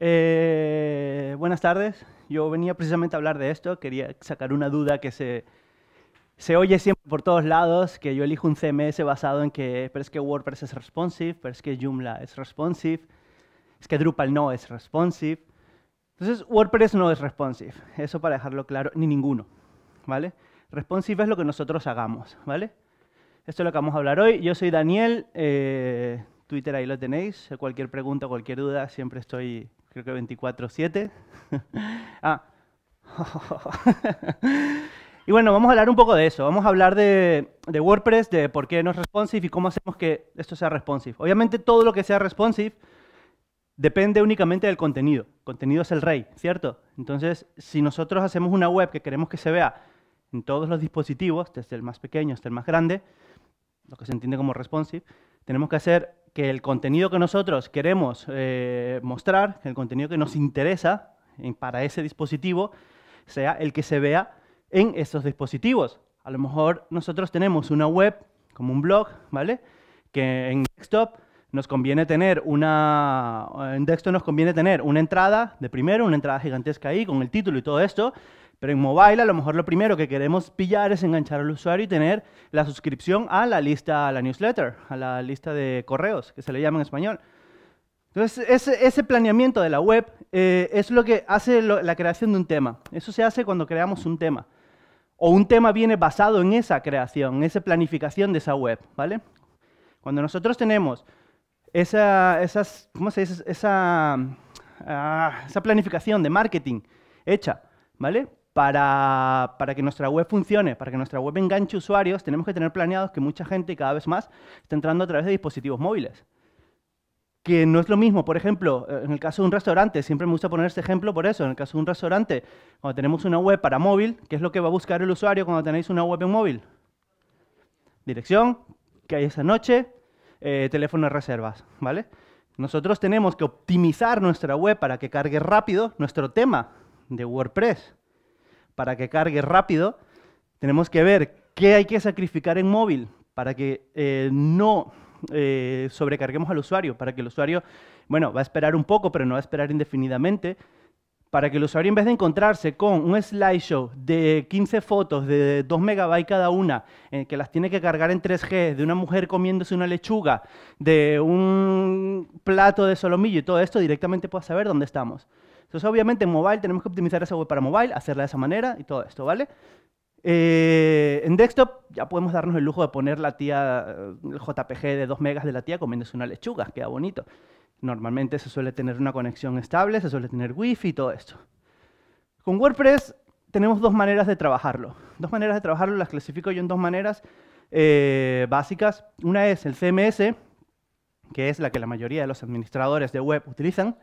Eh, buenas tardes. Yo venía precisamente a hablar de esto. Quería sacar una duda que se, se oye siempre por todos lados, que yo elijo un CMS basado en que, pero es que WordPress es responsive, pero es que Joomla es responsive, es que Drupal no es responsive. Entonces, WordPress no es responsive, eso para dejarlo claro, ni ninguno, ¿vale? Responsive es lo que nosotros hagamos, ¿vale? Esto es lo que vamos a hablar hoy. Yo soy Daniel, eh, Twitter ahí lo tenéis, cualquier pregunta, cualquier duda, siempre estoy creo que 24/7. ah. y bueno, vamos a hablar un poco de eso. Vamos a hablar de, WordPress, de por qué no es responsive y cómo hacemos que esto sea responsive. Obviamente todo lo que sea responsive depende únicamente del contenido. contenido es el rey, ¿cierto? Entonces, si nosotros hacemos una web que queremos que se vea en todos los dispositivos, desde el más pequeño hasta el más grande, lo que se entiende como responsive, tenemos que hacer que el contenido que nosotros queremos eh, mostrar, que el contenido que nos interesa para ese dispositivo, sea el que se vea en esos dispositivos. A lo mejor nosotros tenemos una web, como un blog, ¿vale? Que en desktop nos conviene tener una en desktop nos conviene tener una entrada de primero, una entrada gigantesca ahí con el título y todo esto, pero en mobile a lo mejor lo primero que queremos pillar es enganchar al usuario y tener la suscripción a la lista, a la newsletter, a la lista de correos, que se le llama en español. Entonces, ese, planeamiento de la web eh, es lo que hace la creación de un tema. Eso se hace cuando creamos un tema. O un tema viene basado en esa creación, en esa planificación de esa web, ¿vale? Cuando nosotros tenemos esa, esas, Esa, ah, esa planificación de marketing hecha, ¿vale? para, que nuestra web funcione, para que nuestra web enganche usuarios, tenemos que tener planeados que mucha gente cada vez más está entrando a través de dispositivos móviles. Que no es lo mismo, por ejemplo, eh, en el caso de un restaurante, siempre me gusta poner este ejemplo por eso, en el caso de un restaurante, cuando tenemos una web para móvil, ¿qué es lo que va a buscar el usuario cuando tenéis una web en móvil? Dirección, que hay esa noche, eh, teléfono de reservas, ¿vale? Nosotros tenemos que optimizar nuestra web para que cargue rápido nuestro tema de WordPress para que cargue rápido, tenemos que ver qué hay que sacrificar en móvil para que eh, no eh, sobrecarguemos al usuario, para que el usuario, bueno, va a esperar un poco, pero no va a esperar indefinidamente, para que el usuario en vez de encontrarse con un slideshow de 15 fotos de 2 megabytes cada una, eh, que las tiene que cargar en 3G, de una mujer comiéndose una lechuga, de un plato de solomillo y todo esto, directamente pueda saber dónde estamos. Entonces, obviamente, en mobile tenemos que optimizar esa web para mobile, hacerla de esa manera y todo esto, ¿vale? Eh, en desktop ya podemos darnos el lujo de poner la tía, eh, el JPG de 2 megas de la tía comiéndose una lechuga, queda bonito. Normalmente se suele tener una conexión estable, se suele tener wifi y todo esto. Con WordPress tenemos dos maneras de trabajarlo. Dos maneras de trabajarlo, las clasifico yo en dos maneras eh, básicas. Una es el CMS, que es la que la mayoría de los administradores de web utilizan,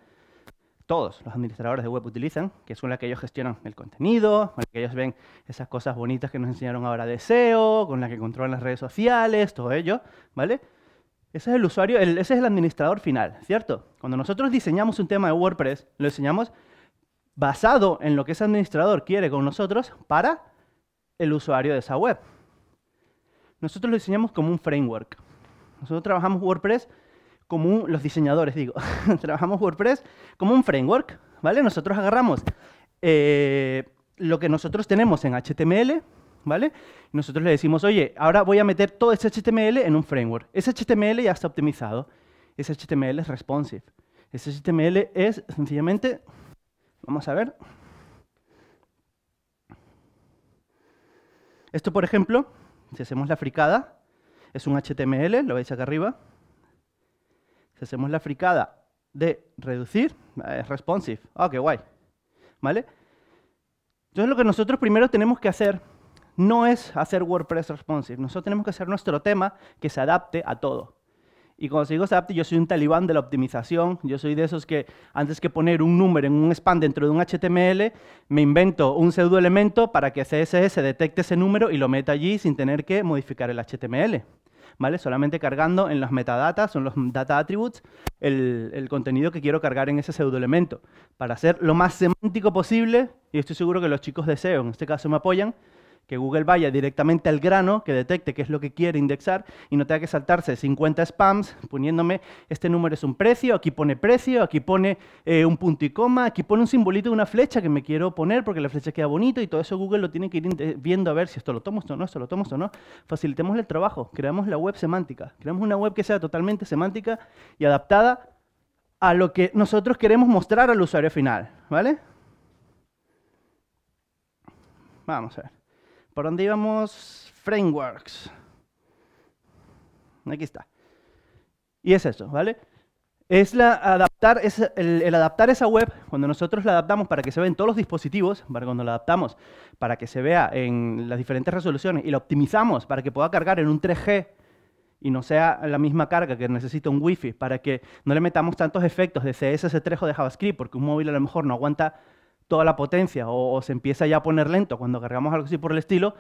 todos los administradores de web utilizan, que son las que ellos gestionan el contenido, con la que ellos ven esas cosas bonitas que nos enseñaron ahora de SEO, con la que controlan las redes sociales, todo ello, ¿vale? Ese es el usuario, ese es el administrador final, ¿cierto? Cuando nosotros diseñamos un tema de WordPress, lo diseñamos basado en lo que ese administrador quiere con nosotros para el usuario de esa web. Nosotros lo diseñamos como un framework. Nosotros trabajamos WordPress como los diseñadores, digo, trabajamos WordPress como un framework, ¿vale? Nosotros agarramos eh, lo que nosotros tenemos en HTML, ¿vale? Nosotros le decimos, oye, ahora voy a meter todo ese HTML en un framework. Ese HTML ya está optimizado. Ese HTML es responsive. Ese HTML es sencillamente, vamos a ver. Esto, por ejemplo, si hacemos la fricada, es un HTML, lo veis acá arriba, si hacemos la fricada de reducir, eh, es responsive. Ah, qué guay. ¿Vale? Entonces lo que nosotros primero tenemos que hacer no es hacer WordPress responsive. Nosotros tenemos que hacer nuestro tema que se adapte a todo. Y cuando digo se adapte, yo soy un talibán de la optimización. Yo soy de esos que antes que poner un número en un span dentro de un HTML, me invento un pseudo elemento para que CSS detecte ese número y lo meta allí sin tener que modificar el HTML. ¿vale? Solamente cargando en los metadatas, en los data attributes, el, contenido que quiero cargar en ese pseudo-elemento. para hacer lo más semántico posible, y estoy seguro que los chicos de SEO en este caso me apoyan, que Google vaya directamente al grano, que detecte qué es lo que quiere indexar y no tenga que saltarse 50 spams poniéndome este número es un precio, aquí pone precio, aquí pone eh, un punto y coma, aquí pone un simbolito de una flecha que me quiero poner porque la flecha queda bonito y todo eso Google lo tiene que ir viendo a ver si esto lo tomo, o no, esto lo tomo, o no. Facilitemos el trabajo, creamos la web semántica, creamos una web que sea totalmente semántica y adaptada a lo que nosotros queremos mostrar al usuario final, ¿vale? Vamos a ver. ¿Por dónde íbamos? Frameworks. Aquí está. Y es eso, ¿vale? Es, la adaptar, es el, adaptar esa web, cuando nosotros la adaptamos para que se vea en todos los dispositivos, para cuando la adaptamos para que se vea en las diferentes resoluciones y la optimizamos para que pueda cargar en un 3G y no sea la misma carga que necesita un Wi-Fi, para que no le metamos tantos efectos de CSS3 o de JavaScript, porque un móvil a lo mejor no aguanta toda la potencia o, se empieza ya a poner lento cuando cargamos algo así por el estilo,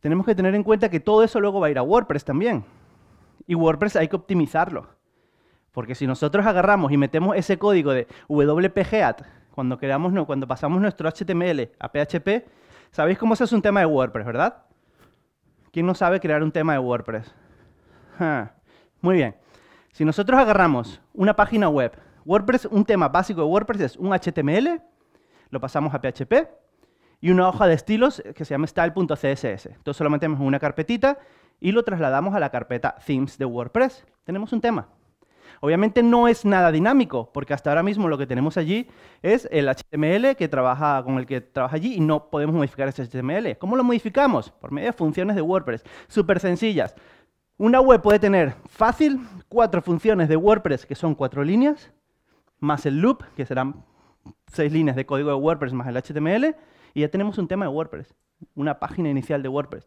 tenemos que tener en cuenta que todo eso luego va a ir a WordPress también. Y WordPress hay que optimizarlo. Porque si nosotros agarramos y metemos ese código de WPGAT, cuando, creamos, no, cuando pasamos nuestro HTML a PHP, ¿sabéis cómo se hace un tema de WordPress, verdad? ¿Quién no sabe crear un tema de WordPress? Muy bien. Si nosotros agarramos una página web, WordPress, un tema básico de WordPress es un HTML, lo pasamos a PHP y una hoja de estilos que se llama style.css. Entonces solamente tenemos una carpetita y lo trasladamos a la carpeta themes de WordPress. Tenemos un tema. Obviamente no es nada dinámico, porque hasta ahora mismo lo que tenemos allí es el HTML que trabaja con el que trabaja allí y no podemos modificar ese HTML. ¿Cómo lo modificamos? Por medio de funciones de WordPress, súper sencillas. Una web puede tener fácil cuatro funciones de WordPress, que son cuatro líneas, más el loop, que serán seis líneas de código de WordPress más el HTML y ya tenemos un tema de WordPress, una página inicial de WordPress,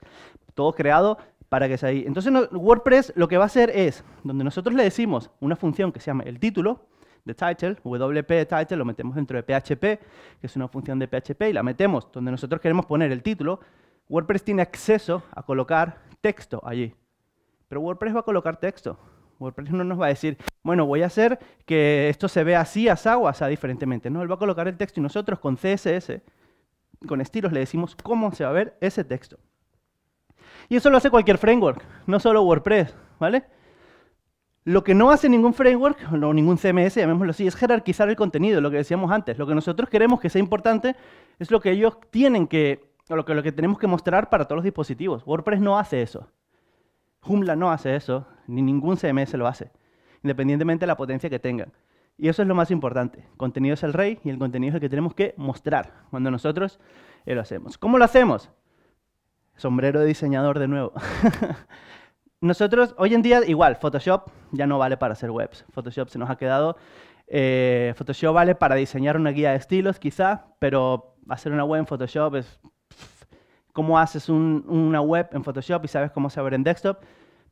todo creado para que sea ahí. Entonces WordPress lo que va a hacer es, donde nosotros le decimos una función que se llama el título, de title, WP title, lo metemos dentro de PHP, que es una función de PHP, y la metemos donde nosotros queremos poner el título. WordPress tiene acceso a colocar texto allí, pero WordPress va a colocar texto. WordPress no nos va a decir, bueno, voy a hacer que esto se vea así, asado, asá, diferentemente. No, él va a colocar el texto y nosotros con CSS, con estilos, le decimos cómo se va a ver ese texto. Y eso lo hace cualquier framework, no solo WordPress, ¿vale? Lo que no hace ningún framework, o ningún CMS, llamémoslo así, es jerarquizar el contenido, lo que decíamos antes. Lo que nosotros queremos que sea importante es lo que ellos tienen que, o que, lo que tenemos que mostrar para todos los dispositivos. WordPress no hace eso. Joomla no hace eso, ni ningún CMS lo hace, independientemente de la potencia que tengan. Y eso es lo más importante. Contenido es el rey y el contenido es el que tenemos que mostrar cuando nosotros eh, lo hacemos. ¿Cómo lo hacemos? Sombrero de diseñador de nuevo. nosotros, hoy en día, igual, Photoshop ya no vale para hacer webs. Photoshop se nos ha quedado. Eh, Photoshop vale para diseñar una guía de estilos, quizá, pero hacer una web en Photoshop es cómo haces una web en Photoshop y sabes cómo se va a ver en desktop,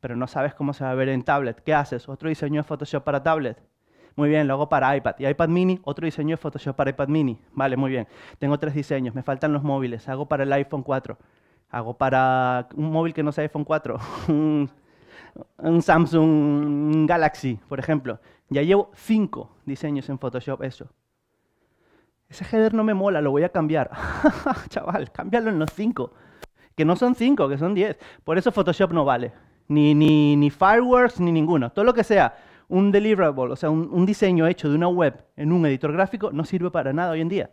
pero no sabes cómo se va a ver en tablet. ¿Qué haces? Otro diseño de Photoshop para tablet. Muy bien, lo hago para iPad. Y iPad mini, otro diseño de Photoshop para iPad mini. Vale, muy bien. Tengo tres diseños, me faltan los móviles. Hago para el iPhone 4. Hago para un móvil que no sea iPhone 4. un Samsung Galaxy, por ejemplo. Ya llevo cinco diseños en Photoshop eso. Ese header no me mola, lo voy a cambiar. Chaval, cámbialo en los 5. Que no son 5, que son 10. Por eso Photoshop no vale. Ni, ni, fireworks, ni ninguno. Todo lo que sea un deliverable, o sea, un, un diseño hecho de una web en un editor gráfico, no sirve para nada hoy en día.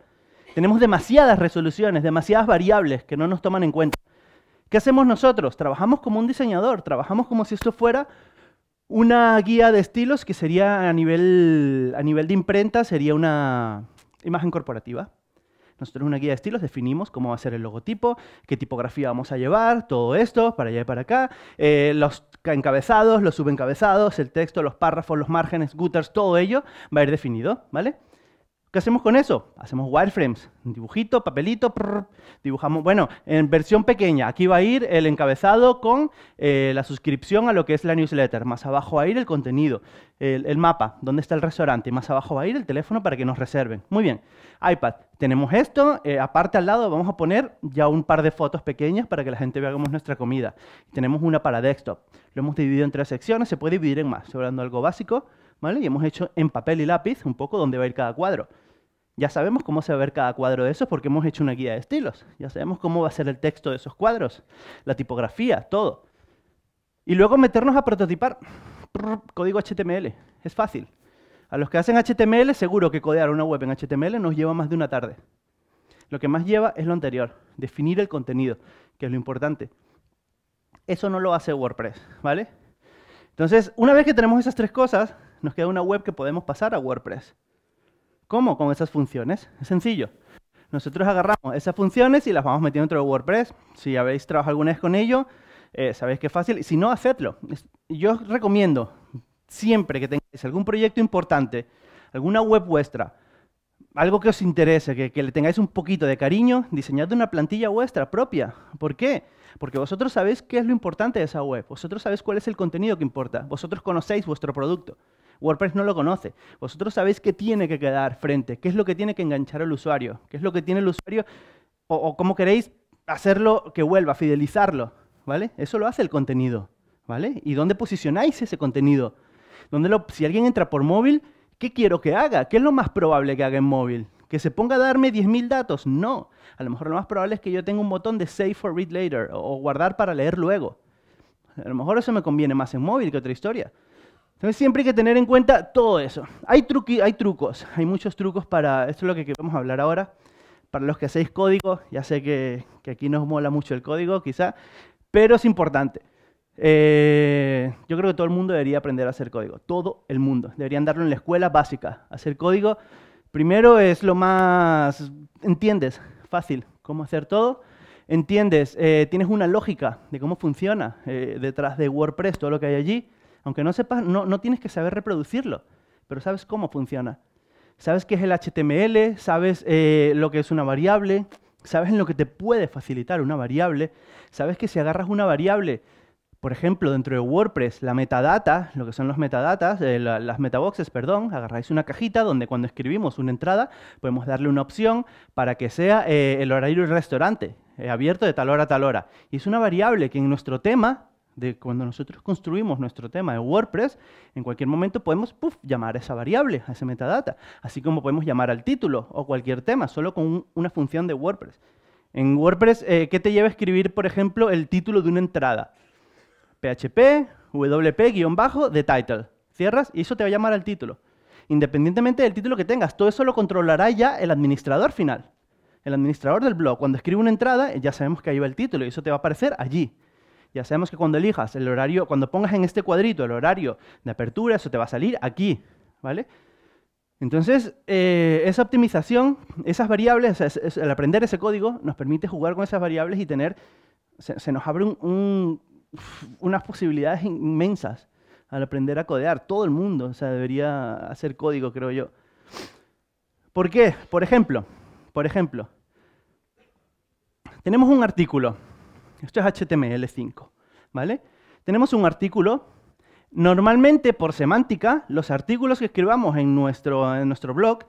Tenemos demasiadas resoluciones, demasiadas variables que no nos toman en cuenta. ¿Qué hacemos nosotros? Trabajamos como un diseñador, trabajamos como si esto fuera una guía de estilos que sería a nivel, a nivel de imprenta, sería una, imagen corporativa. Nosotros en una guía de estilos definimos cómo va a ser el logotipo, qué tipografía vamos a llevar, todo esto, para allá y para acá, eh, los encabezados, los subencabezados, el texto, los párrafos, los márgenes, gutters, todo ello va a ir definido, ¿vale? ¿Qué hacemos con eso? Hacemos wireframes, dibujito, papelito, dibujamos, bueno, en versión pequeña, aquí va a ir el encabezado con eh, la suscripción a lo que es la newsletter, más abajo va a ir el contenido, el, mapa, dónde está el restaurante, más abajo va a ir el teléfono para que nos reserven. Muy bien, iPad, tenemos esto, eh, aparte al lado vamos a poner ya un par de fotos pequeñas para que la gente vea cómo es nuestra comida. Tenemos una para desktop, lo hemos dividido en tres secciones, se puede dividir en más, Sobrando algo básico, ¿vale? Y hemos hecho en papel y lápiz un poco dónde va a ir cada cuadro. Ya sabemos cómo se va a ver cada cuadro de esos porque hemos hecho una guía de estilos. Ya sabemos cómo va a ser el texto de esos cuadros, la tipografía, todo. Y luego meternos a prototipar código HTML. Es fácil. A los que hacen HTML, seguro que codear una web en HTML nos lleva más de una tarde. Lo que más lleva es lo anterior, definir el contenido, que es lo importante. Eso no lo hace WordPress, ¿vale? Entonces, una vez que tenemos esas tres cosas, nos queda una web que podemos pasar a WordPress. ¿Cómo? Con esas funciones. Es sencillo. Nosotros agarramos esas funciones y las vamos metiendo dentro de WordPress. Si habéis trabajado alguna vez con ello, eh, sabéis que es fácil. Si no, hacedlo. Yo os recomiendo siempre que tengáis algún proyecto importante, alguna web vuestra, algo que os interese, que, que, le tengáis un poquito de cariño, diseñad una plantilla vuestra propia. ¿Por qué? Porque vosotros sabéis qué es lo importante de esa web, vosotros sabéis cuál es el contenido que importa, vosotros conocéis vuestro producto. WordPress no lo conoce. Vosotros sabéis qué tiene que quedar frente, qué es lo que tiene que enganchar al usuario, qué es lo que tiene el usuario, o, cómo queréis hacerlo que vuelva, fidelizarlo, ¿vale? Eso lo hace el contenido, ¿vale? ¿Y dónde posicionáis ese contenido? ¿Dónde lo, si alguien entra por móvil, ¿qué quiero que haga? ¿Qué es lo más probable que haga en móvil? ¿Que se ponga a darme 10.000 datos? No. A lo mejor lo más probable es que yo tenga un botón de save for read later o guardar para leer luego. A lo mejor eso me conviene más en móvil que otra historia. Entonces siempre hay que tener en cuenta todo eso. Hay, hay trucos, hay muchos trucos para, esto es lo que vamos a hablar ahora, para los que hacéis código, ya sé que, que aquí nos mola mucho el código quizá, pero es importante. Eh, yo creo que todo el mundo debería aprender a hacer código, todo el mundo. Deberían darlo en la escuela básica, hacer código. Primero es lo más, entiendes, fácil, cómo hacer todo entiendes, eh, tienes una lógica de cómo funciona eh, detrás de WordPress, todo lo que hay allí, aunque no sepas, no, tienes que saber reproducirlo, pero sabes cómo funciona. Sabes qué es el HTML, sabes eh, lo que es una variable, sabes en lo que te puede facilitar una variable, sabes que si agarras una variable, por ejemplo, dentro de WordPress, la metadata, lo que son los metadatas, eh, las metaboxes, perdón, agarráis una cajita donde cuando escribimos una entrada podemos darle una opción para que sea eh, el horario del restaurante, abierto de tal hora a tal hora. Y es una variable que en nuestro tema de cuando nosotros construimos nuestro tema de WordPress, en cualquier momento podemos llamar a esa variable, a ese metadata, así como podemos llamar al título o cualquier tema, solo con una función de WordPress. En WordPress, eh, ¿qué te lleva a escribir, por ejemplo, el título de una entrada? PHP, WP-de title. Cierras y eso te va a llamar al título. Independientemente del título que tengas, todo eso lo controlará ya el administrador final. El administrador del blog, cuando escribe una entrada, ya sabemos que ahí va el título y eso te va a aparecer allí. Ya sabemos que cuando elijas el horario, cuando pongas en este cuadrito el horario de apertura, eso te va a salir aquí, ¿vale? Entonces, eh, esa optimización, esas variables, al el aprender ese código nos permite jugar con esas variables y tener, se, nos abren unas posibilidades inmensas al aprender a codear. Todo el mundo debería hacer código, creo yo. ¿Por qué? Por ejemplo, por ejemplo, tenemos un artículo esto es HTML5, ¿vale? Tenemos un artículo. Normalmente, por semántica, los artículos que escribamos en nuestro, en nuestro blog,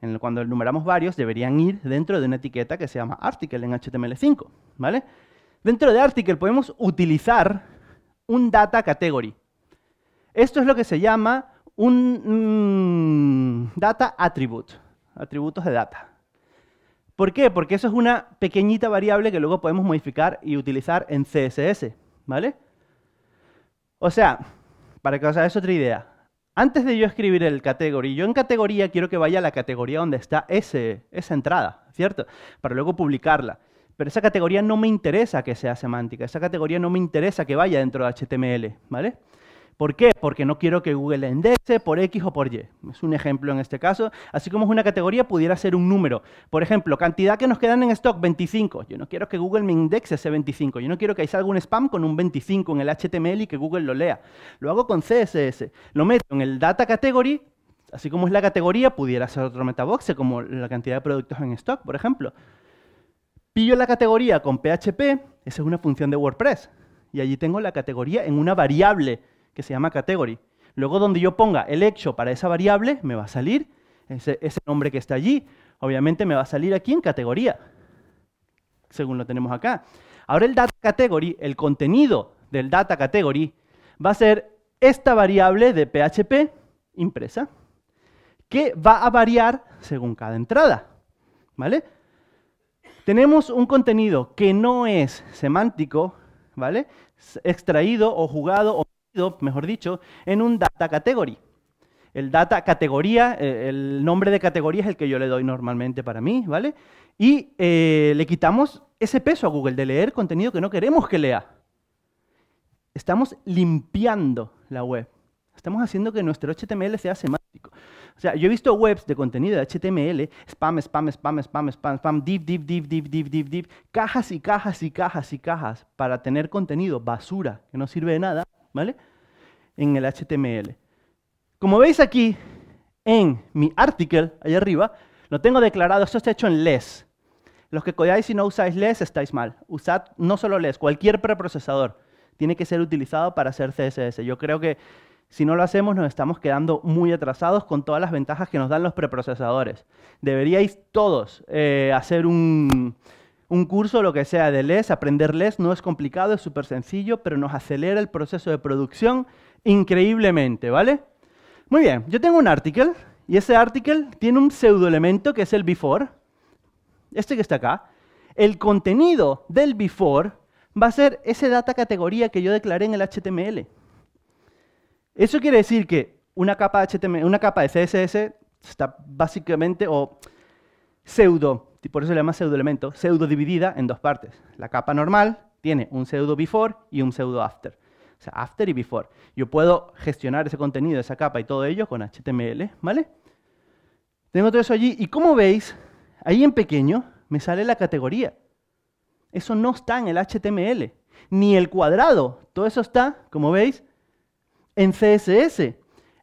en cuando enumeramos varios, deberían ir dentro de una etiqueta que se llama article en HTML5, ¿vale? Dentro de article podemos utilizar un data category. Esto es lo que se llama un mm, data attribute, atributos de data. ¿Por qué? Porque eso es una pequeñita variable que luego podemos modificar y utilizar en CSS, ¿vale? O sea, para que os hagáis otra idea, antes de yo escribir el category, yo en categoría quiero que vaya a la categoría donde está esa entrada, ¿cierto? Para luego publicarla. Pero esa categoría no me interesa que sea semántica, esa categoría no me interesa que vaya dentro de HTML, ¿vale? ¿Por qué? Porque no quiero que Google indexe por X o por Y. Es un ejemplo en este caso. Así como es una categoría, pudiera ser un número. Por ejemplo, cantidad que nos quedan en stock, 25. Yo no quiero que Google me indexe ese 25. Yo no quiero que ahí algún spam con un 25 en el HTML y que Google lo lea. Lo hago con CSS. Lo meto en el data category. Así como es la categoría, pudiera ser otro metaboxe, como la cantidad de productos en stock, por ejemplo. Pillo la categoría con PHP. Esa es una función de WordPress. Y allí tengo la categoría en una variable que se llama category. Luego donde yo ponga el hecho para esa variable, me va a salir ese, nombre que está allí. Obviamente me va a salir aquí en categoría, según lo tenemos acá. Ahora el data category, el contenido del data category, va a ser esta variable de PHP impresa, que va a variar según cada entrada. ¿Vale? Tenemos un contenido que no es semántico, ¿vale? Extraído o jugado mejor dicho, en un data category. El data categoría, eh, el nombre de categoría es el que yo le doy normalmente para mí, ¿vale? Y eh, le quitamos ese peso a Google de leer contenido que no queremos que lea. Estamos limpiando la web. Estamos haciendo que nuestro HTML sea semántico. O sea, yo he visto webs de contenido de HTML, spam, spam, spam, spam, spam, spam, div, div, div, div, div, div, div, cajas y cajas y cajas y cajas para tener contenido basura que no sirve de nada ¿vale? En el HTML. Como veis aquí, en mi article, ahí arriba, lo tengo declarado, esto está hecho en less. Los que codeáis y no usáis less estáis mal. Usad no solo less, cualquier preprocesador tiene que ser utilizado para hacer CSS. Yo creo que si no lo hacemos nos estamos quedando muy atrasados con todas las ventajas que nos dan los preprocesadores. Deberíais todos eh, hacer un, un curso, lo que sea de LES, aprender LES no es complicado, es súper sencillo, pero nos acelera el proceso de producción increíblemente, ¿vale? Muy bien, yo tengo un article y ese article tiene un pseudo-elemento que es el before, este que está acá. El contenido del before va a ser ese data categoría que yo declaré en el HTML. Eso quiere decir que una capa, HTML, una capa de CSS está básicamente o pseudo por eso le llama pseudoelemento, pseudo dividida en dos partes. La capa normal tiene un pseudo before y un pseudo after. O sea, after y before. Yo puedo gestionar ese contenido, esa capa y todo ello con HTML, ¿vale? Tengo todo eso allí y como veis, ahí en pequeño me sale la categoría. Eso no está en el HTML, ni el cuadrado. Todo eso está, como veis, en CSS.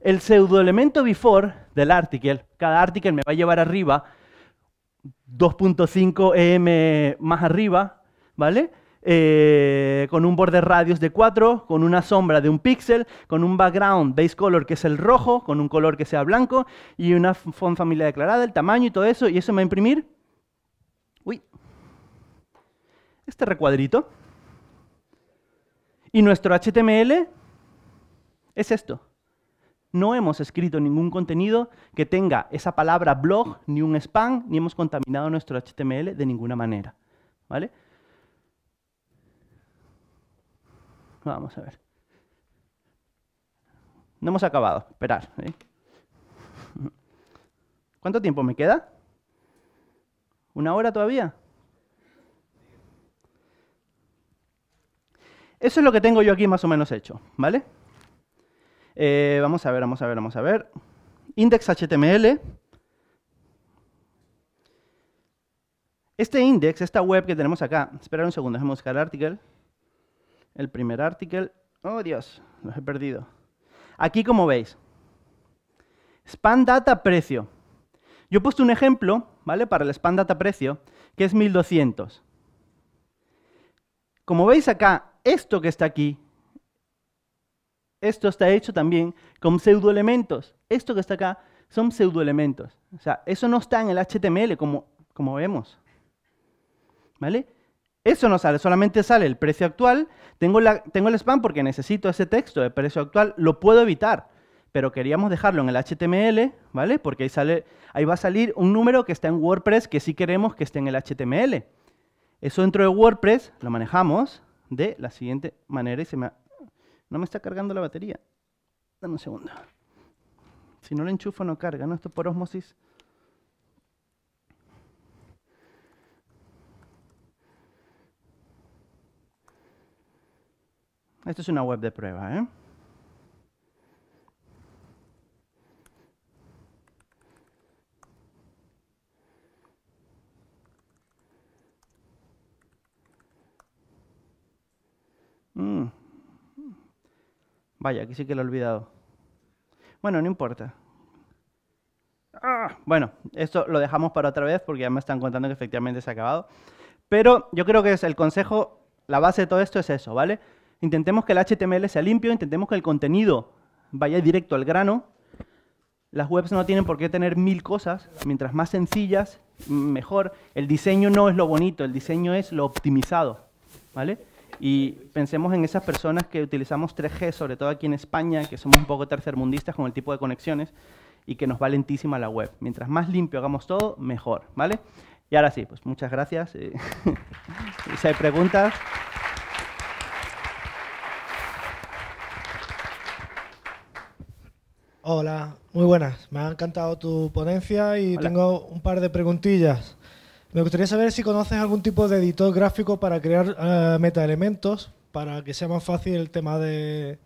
El pseudo-elemento before del article, cada article me va a llevar arriba 2.5 EM más arriba, ¿vale? Eh, con un borde radius de 4, con una sombra de un píxel, con un background base color que es el rojo, con un color que sea blanco y una font familia declarada, el tamaño y todo eso, y eso me va a imprimir uy, este recuadrito. Y nuestro HTML es esto. No hemos escrito ningún contenido que tenga esa palabra blog, ni un spam, ni hemos contaminado nuestro HTML de ninguna manera. ¿Vale? Vamos a ver. No hemos acabado. Esperar. ¿eh? ¿Cuánto tiempo me queda? ¿Una hora todavía? Eso es lo que tengo yo aquí más o menos hecho, ¿vale? Eh, vamos a ver, vamos a ver, vamos a ver. Index HTML. Este index, esta web que tenemos acá, esperar un segundo, déjame buscar el article. El primer article. Oh, Dios, los he perdido. Aquí, como veis, spam data precio. Yo he puesto un ejemplo, ¿vale? Para el spam data precio, que es 1200. Como veis acá, esto que está aquí esto está hecho también con pseudoelementos. Esto que está acá son pseudoelementos. O sea, eso no está en el HTML como, como vemos. ¿Vale? Eso no sale, solamente sale el precio actual. Tengo, la, tengo el spam porque necesito ese texto de precio actual, lo puedo evitar, pero queríamos dejarlo en el HTML, ¿vale? Porque ahí, sale, ahí va a salir un número que está en WordPress que sí queremos que esté en el HTML. Eso dentro de WordPress lo manejamos de la siguiente manera y se me no me está cargando la batería. Dame un segundo. Si no lo enchufo no carga, ¿no? Esto por osmosis. Esto es una web de prueba, ¿eh? Vaya, aquí sí que lo he olvidado. Bueno, no importa. Ah, bueno, esto lo dejamos para otra vez porque ya me están contando que efectivamente se ha acabado. Pero yo creo que es el consejo, la base de todo esto es eso, ¿vale? Intentemos que el HTML sea limpio, intentemos que el contenido vaya directo al grano. Las webs no tienen por qué tener mil cosas, mientras más sencillas, mejor. El diseño no es lo bonito, el diseño es lo optimizado, ¿vale? Y pensemos en esas personas que utilizamos 3G, sobre todo aquí en España, que somos un poco tercermundistas con el tipo de conexiones y que nos va lentísima la web. Mientras más limpio hagamos todo, mejor, ¿vale? Y ahora sí, pues muchas gracias. Eh. si hay preguntas... Hola, muy buenas. Me ha encantado tu ponencia y tengo un par de preguntillas. Me gustaría saber si conoces algún tipo de editor gráfico para crear eh, metaelementos, para que sea más fácil el tema de,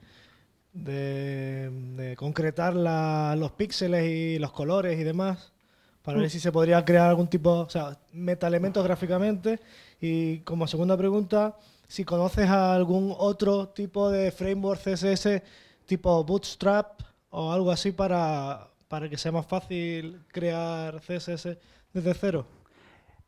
concretar los píxeles y los colores y demás, para ver mm. si se podría crear algún tipo, o sea, metaelementos gráficamente. Y como segunda pregunta, si conoces algún otro tipo de framework CSS tipo Bootstrap o algo así para que sea más fácil crear CSS desde cero.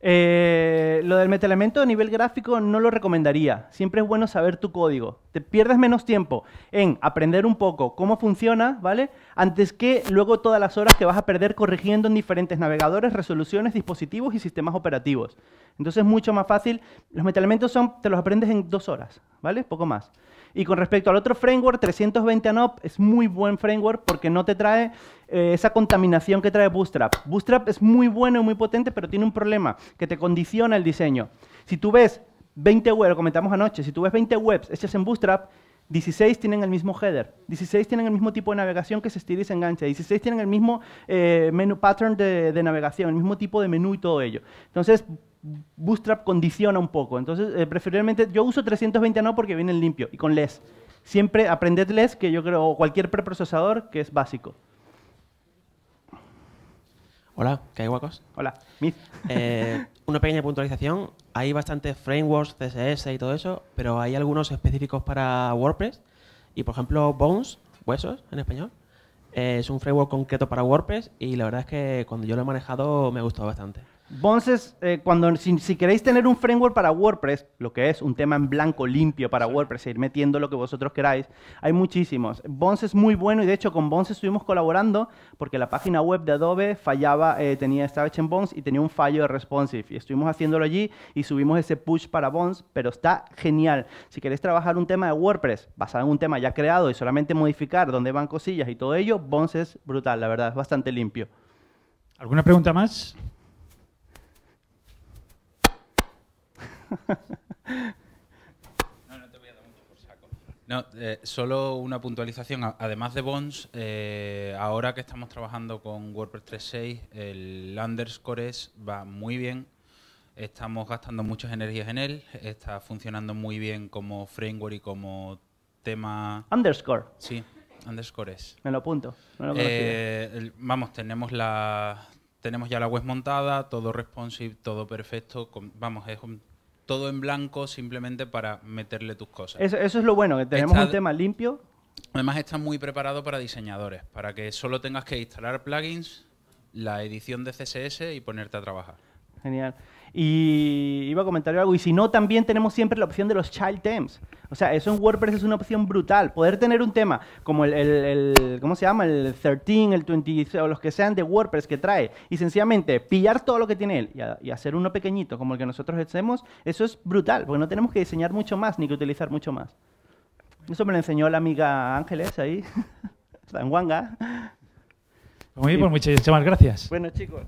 Eh, lo del metaelemento a nivel gráfico no lo recomendaría. Siempre es bueno saber tu código. Te pierdes menos tiempo en aprender un poco cómo funciona, ¿vale? Antes que luego todas las horas te vas a perder corrigiendo en diferentes navegadores, resoluciones, dispositivos y sistemas operativos. Entonces es mucho más fácil. Los metaelementos te los aprendes en dos horas, ¿vale? Poco más. Y con respecto al otro framework, 320 ANOP es muy buen framework porque no te trae eh, esa contaminación que trae Bootstrap. Bootstrap es muy bueno y muy potente, pero tiene un problema, que te condiciona el diseño. Si tú ves 20 webs, lo comentamos anoche, si tú ves 20 webs hechas en Bootstrap, 16 tienen el mismo header, 16 tienen el mismo tipo de navegación que se estira y se engancha, 16 tienen el mismo eh, menú pattern de, de, navegación, el mismo tipo de menú y todo ello. Entonces, Bootstrap condiciona un poco. Entonces, eh, preferiblemente, yo uso 320 no porque viene limpio y con less. Siempre aprended less, que yo creo, cualquier preprocesador que es básico. Hola, ¿qué hay guacos? Hola, eh, una pequeña puntualización. Hay bastantes frameworks, CSS y todo eso, pero hay algunos específicos para WordPress. Y por ejemplo, Bones, Huesos en español, eh, es un framework concreto para WordPress y la verdad es que cuando yo lo he manejado me ha gustado bastante. Bons eh, cuando, si, queréis tener un framework para WordPress, lo que es un tema en blanco limpio para WordPress, e ir metiendo lo que vosotros queráis, hay muchísimos. Bones es muy bueno y de hecho con Bones estuvimos colaborando porque la página web de Adobe fallaba, eh, tenía, estaba hecha en Bones y tenía un fallo de responsive. Y estuvimos haciéndolo allí y subimos ese push para Bones, pero está genial. Si queréis trabajar un tema de WordPress basado en un tema ya creado y solamente modificar dónde van cosillas y todo ello, Bones es brutal, la verdad, es bastante limpio. ¿Alguna pregunta más? No, no te voy a dar mucho por saco. Eh, solo una puntualización. Además de Bonds, eh, ahora que estamos trabajando con WordPress 3.6, el underscore va muy bien. Estamos gastando muchas energías en él. Está funcionando muy bien como framework y como tema. Underscore. Sí, underscore Me lo apunto. Eh, vamos, tenemos la, tenemos ya la web montada, todo responsive, todo perfecto. vamos, es un todo en blanco simplemente para meterle tus cosas. Eso, es lo bueno, que tenemos un tema limpio. Además está muy preparado para diseñadores, para que solo tengas que instalar plugins, la edición de CSS y ponerte a trabajar. Genial. Y iba a comentar algo, y si no, también tenemos siempre la opción de los child themes. O sea, eso en WordPress es una opción brutal. Poder tener un tema como el, el, ¿cómo se llama? El 13, el 20, o los que sean de WordPress que trae, y sencillamente pillar todo lo que tiene él y, hacer uno pequeñito como el que nosotros hacemos, eso es brutal, porque no tenemos que diseñar mucho más ni que utilizar mucho más. Eso me lo enseñó la amiga Ángeles ahí, en Wanga Muy bien, pues muchísimas gracias. Bueno, chicos.